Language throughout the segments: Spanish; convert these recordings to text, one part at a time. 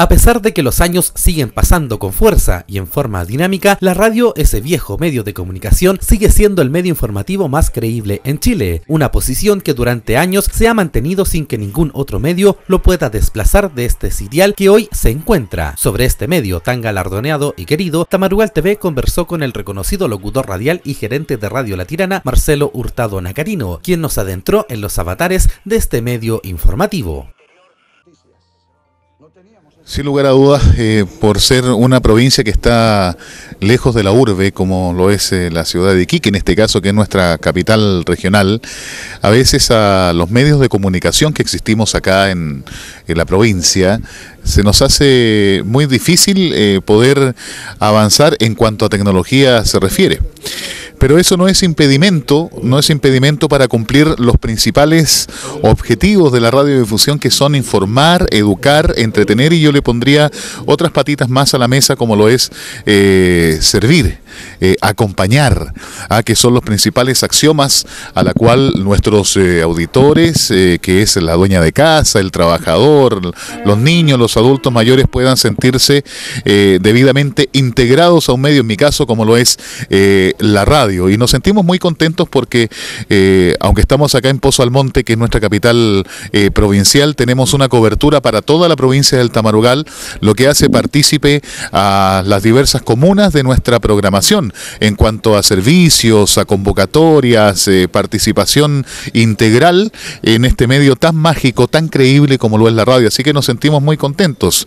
A pesar de que los años siguen pasando con fuerza y en forma dinámica, la radio, ese viejo medio de comunicación, sigue siendo el medio informativo más creíble en Chile, una posición que durante años se ha mantenido sin que ningún otro medio lo pueda desplazar de este sitial que hoy se encuentra. Sobre este medio tan galardoneado y querido, Tamarugal TV conversó con el reconocido locutor radial y gerente de Radio La Tirana, Marcelo Hurtado Nacarino, quien nos adentró en los avatares de este medio informativo. Sin lugar a dudas, eh, por ser una provincia que está lejos de la urbe, como lo es eh, la ciudad de Iquique, en este caso, que es nuestra capital regional, a veces a los medios de comunicación que existimos acá en, la provincia, se nos hace muy difícil eh, poder avanzar en cuanto a tecnología se refiere pero eso no es impedimento, no es impedimento para cumplir los principales objetivos de la radiodifusión que son informar, educar, entretener y yo le pondría otras patitas más a la mesa como lo es eh, servir. Eh, acompañar, ¿ah? que son los principales axiomas a la cual nuestros eh, auditores, que es la dueña de casa, el trabajador, los niños, los adultos mayores puedan sentirse debidamente integrados a un medio, en mi caso como lo es la radio y nos sentimos muy contentos porque eh, aunque estamos acá en Pozo Almonte, que es nuestra capital eh, provincial, tenemos una cobertura para toda la provincia del Tamarugal, lo que hace partícipe a las diversas comunas de nuestra programación en cuanto a servicios, a convocatorias, eh, participación integral en este medio tan mágico, tan creíble como lo es la radio. Así que nos sentimos muy contentos.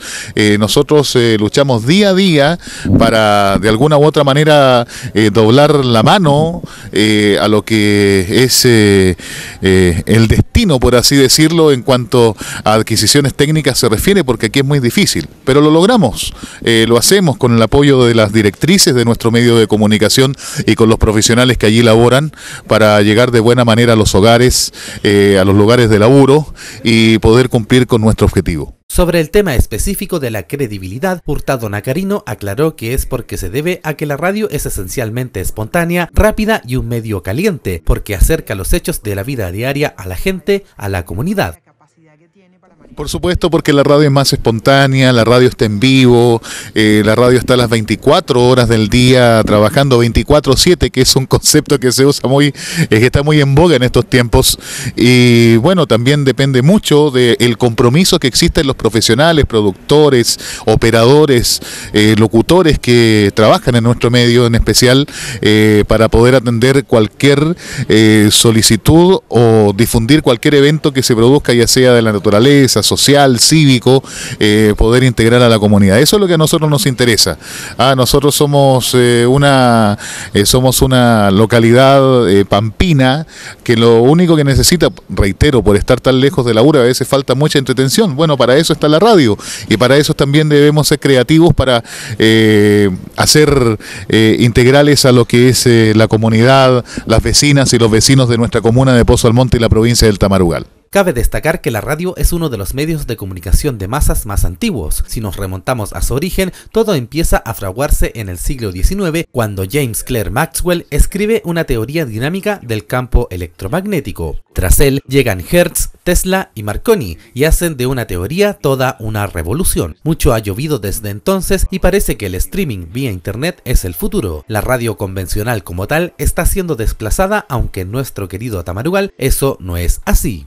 nosotros luchamos día a día para de alguna u otra manera doblar la mano mano eh, a lo que es eh, eh, el destino, por así decirlo, en cuanto a adquisiciones técnicas se refiere, porque aquí es muy difícil. Pero lo logramos, lo hacemos con el apoyo de las directrices de nuestro medio de comunicación y con los profesionales que allí laboran para llegar de buena manera a los hogares, a los lugares de laburo y poder cumplir con nuestro objetivo. Sobre el tema específico de la credibilidad, Hurtado Nacarino aclaró que es porque se debe a que la radio es esencialmente espontánea, rápida y un medio caliente, porque acerca los hechos de la vida diaria a la gente, a la comunidad. Por supuesto, porque la radio es más espontánea, la radio está en vivo, eh, la radio está a las 24 horas del día trabajando 24/7, que es un concepto que se usa muy, eh, que está muy en boga en estos tiempos. Y bueno, también depende mucho del compromiso que existen los profesionales, productores, operadores, eh, locutores que trabajan en nuestro medio en especial para poder atender cualquier solicitud o difundir cualquier evento que se produzca, ya sea de la naturaleza, social, cívico, eh, poder integrar a la comunidad. Eso es lo que a nosotros nos interesa. Ah, nosotros somos eh, una eh, somos una localidad pampina que lo único que necesita, reitero, por estar tan lejos de la URA, a veces falta mucha entretención. Bueno, para eso está la radio y para eso también debemos ser creativos para hacer integrales a lo que es la comunidad, las vecinas y los vecinos de nuestra comuna de Pozo Almonte y la provincia del Tamarugal. Cabe destacar que la radio es uno de los medios de comunicación de masas más antiguos. Si nos remontamos a su origen, todo empieza a fraguarse en el siglo XIX cuando James Clerk Maxwell escribe una teoría dinámica del campo electromagnético. Tras él llegan Hertz, Tesla y Marconi y hacen de una teoría toda una revolución. Mucho ha llovido desde entonces y parece que el streaming vía internet es el futuro. La radio convencional como tal está siendo desplazada aunque en nuestro querido Tamarugal eso no es así.